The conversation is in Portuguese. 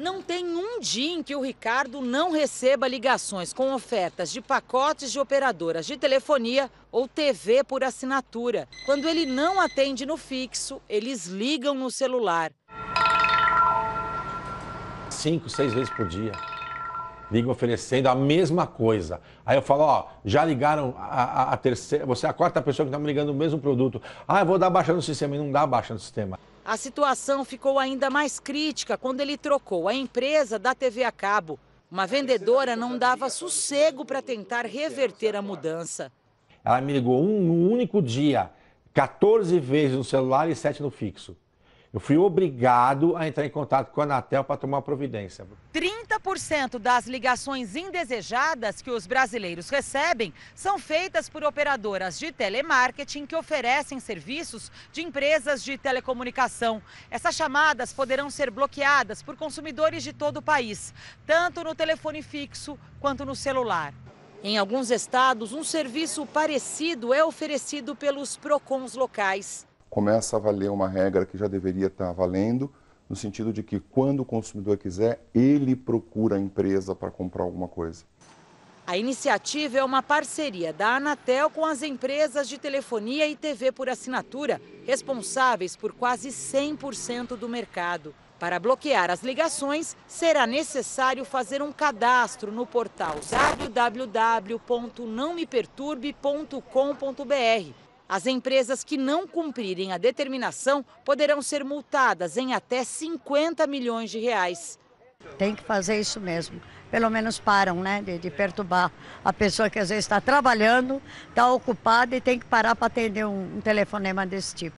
Não tem um dia em que o Ricardo não receba ligações com ofertas de pacotes de operadoras de telefonia ou TV por assinatura. Quando ele não atende no fixo, eles ligam no celular. Cinco, seis vezes por dia. Ligam oferecendo a mesma coisa. Aí eu falo, ó, já ligaram a, a, a terceira, você é a quarta pessoa que está me ligando o mesmo produto. Ah, eu vou dar baixa no sistema e não dá baixa no sistema. A situação ficou ainda mais crítica quando ele trocou a empresa da TV a cabo. Uma tá vendedora não dava sossego para né? tentar é, reverter é a mudança. Ela me ligou um único dia, 14 vezes no celular e 7 no fixo. Eu fui obrigado a entrar em contato com a Anatel para tomar providência. 30 30% das ligações indesejadas que os brasileiros recebem são feitas por operadoras de telemarketing que oferecem serviços de empresas de telecomunicação. Essas chamadas poderão ser bloqueadas por consumidores de todo o país, tanto no telefone fixo quanto no celular. Em alguns estados, um serviço parecido é oferecido pelos PROCONs locais. Começa a valer uma regra que já deveria estar valendo, no sentido de que quando o consumidor quiser, ele procura a empresa para comprar alguma coisa. A iniciativa é uma parceria da Anatel com as empresas de telefonia e TV por assinatura, responsáveis por quase 100% do mercado. Para bloquear as ligações, será necessário fazer um cadastro no portal www.nãomeperturbe.com.br as empresas que não cumprirem a determinação poderão ser multadas em até 50 milhões de reais. Tem que fazer isso mesmo. Pelo menos param, né? De, de perturbar a pessoa que às vezes está trabalhando, está ocupada e tem que parar para atender um, um telefonema desse tipo.